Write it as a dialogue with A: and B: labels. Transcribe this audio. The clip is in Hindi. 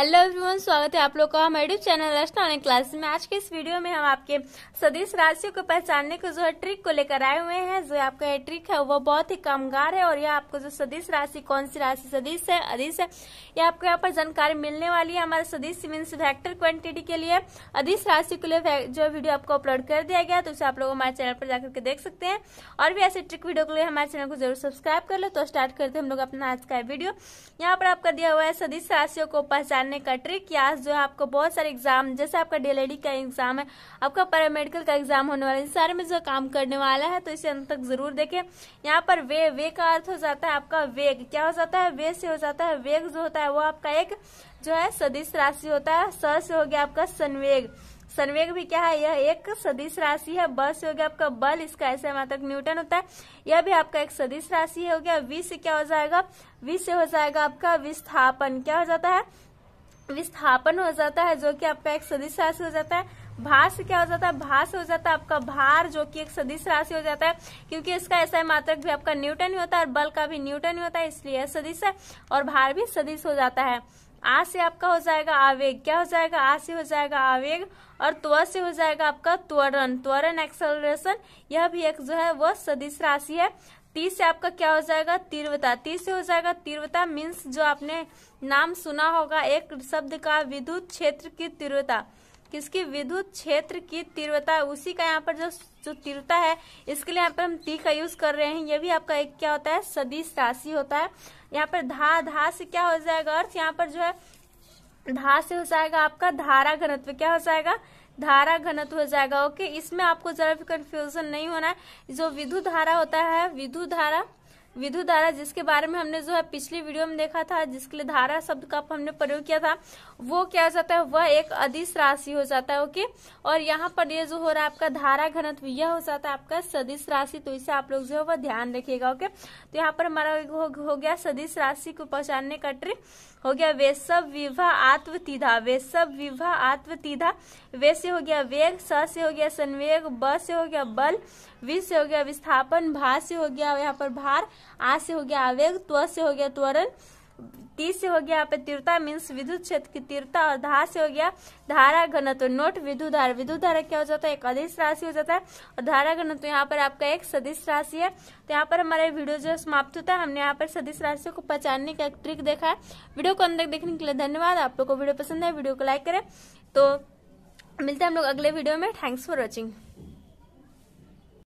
A: हेलो एवरीवन स्वागत है आप लोग का हमारे YouTube channel Rachna online class में आज के इस वीडियो में हम आपके सदिश राशियों को पहचानने को जो है ट्रिक को लेकर आए हुए हैं जो आपका ये ट्रिक है वो बहुत ही कामगार है और यह आपको जो सदिश राशि कौन सी राशि सदिश है अधिस है यह आपको यहाँ पर जानकारी मिलने वाली है हमारे सदिश मीन्स वैक्टर क्वान्टिटी के लिए अधिस राशि के लिए जो वीडियो आपको अपलोड कर दिया गया तो उसे आप लोग हमारे चैनल पर जाकर के देख सकते हैं और भी ऐसे ट्रिक वीडियो के लिए हमारे चैनल को जरूर सब्सक्राइब कर लो तो स्टार्ट करते हम लोग अपना आज का वीडियो यहाँ पर आपका दिया हुआ है सदिश राशियों को पहचान करने का ट्रिक या जो है आपको बहुत सारे एग्जाम जैसे आपका डीएलएडी e का एग्जाम है आपका पैरामेडिकल का एग्जाम होने वाला है सारे में जो काम करने वाला है तो इसे अंत तक जरूर देखें यहाँ पर वे वे का अर्थ हो जाता है आपका वेग क्या हो जाता है वे से हो जाता है वेग जो होता है वो आपका एक जो है सदिश राशि होता है स से हो गया आपका संवेग संवेग भी क्या है यह एक सदिश राशि है बल से हो गया आपका बल इसका ऐसे मात्रक न्यूटन होता है यह भी आपका एक सदिश राशि हो गया वी से क्या हो जाएगा वी से हो जाएगा आपका विस्थापन क्या हो जाता है विस्थापन हो जाता है जो कि आपका एक सदिश राशि हो जाता है भाष क्या हो जाता है भाष्य हो जाता है आपका भार जो कि एक सदिश राशि हो जाता है क्योंकि इसका ऐसा मात्रक भी आपका न्यूटन ही होता है और बल का भी न्यूटन ही होता है इसलिए सदिश है और भार भी सदिश हो जाता है आ से आपका हो जाएगा आवेग क्या हो जाएगा आ से हो जाएगा आवेग और त्व से हो जाएगा आपका त्वरण त्वरण एक्सेलरेशन यह भी एक जो है वह सदिश राशि है तीस से आपका क्या हो जाएगा तीर्वता तीस से हो जाएगा तीर्वता मीन्स जो आपने नाम सुना होगा एक शब्द का विद्युत क्षेत्र की तीव्रता किसकी विद्युत क्षेत्र की तीव्रता उसी का यहाँ पर जो जो तीव्रता है इसके लिए यहाँ पर हम ती का यूज कर रहे हैं ये भी आपका एक क्या होता है सदिश राशि होता है यहाँ पर धा धा से क्या हो जाएगा अर्थ यहाँ पर जो है धा से हो जाएगा आपका धारा घनत्व क्या हो जाएगा धारा घनत्व हो जाएगा ओके इसमें आपको जरा भी कंफ्यूजन नहीं होना है जो विधु धारा होता है विधु धारा विधु धारा जिसके बारे में हमने जो है पिछली वीडियो में देखा था जिसके लिए धारा शब्द का हमने प्रयोग किया था वो क्या हो जाता है वह एक अधिस राशि हो जाता है ओके और यहाँ पर ये जो हो रहा है आपका धारा घनत्व यह हो जाता है आपका सदिश राशि तो इसे आप लोग जो है वह ध्यान रखिएगा ओके तो यहाँ पर हमारा हो गया सदिश राशि को पहचानने का ट्रिक हो गया वेसव विभा आत्मतिधा विवाह विभा तीधा वे से हो गया वेग स से हो गया संवेग ब से हो गया बल वि से हो गया विस्थापन भा से हो गया यहाँ पर भार आ से हो गया आवेग त्व से हो गया त्वरण तीस से हो गया यहाँ पे तीर्ता मीन्स विद्युत क्षेत्र की तीर्ता और धार से हो गया धारा घनत्व नोट विद्युत धारा विद्युत धारा क्या हो जाता है एक अधिस राशि हो जाता है और धारा घनत्व यहाँ पर आपका एक सदिश राशि है तो यहाँ पर हमारे वीडियो जो समाप्त होता है हमने यहाँ पर सदिश राशियों को पहचानने का एक ट्रिक देखा है वीडियो को अंदर देखने के लिए धन्यवाद आप लोग को वीडियो पसंद है वीडियो को लाइक करें तो मिलते हैं हम लोग अगले वीडियो में थैंक्स फॉर वॉचिंग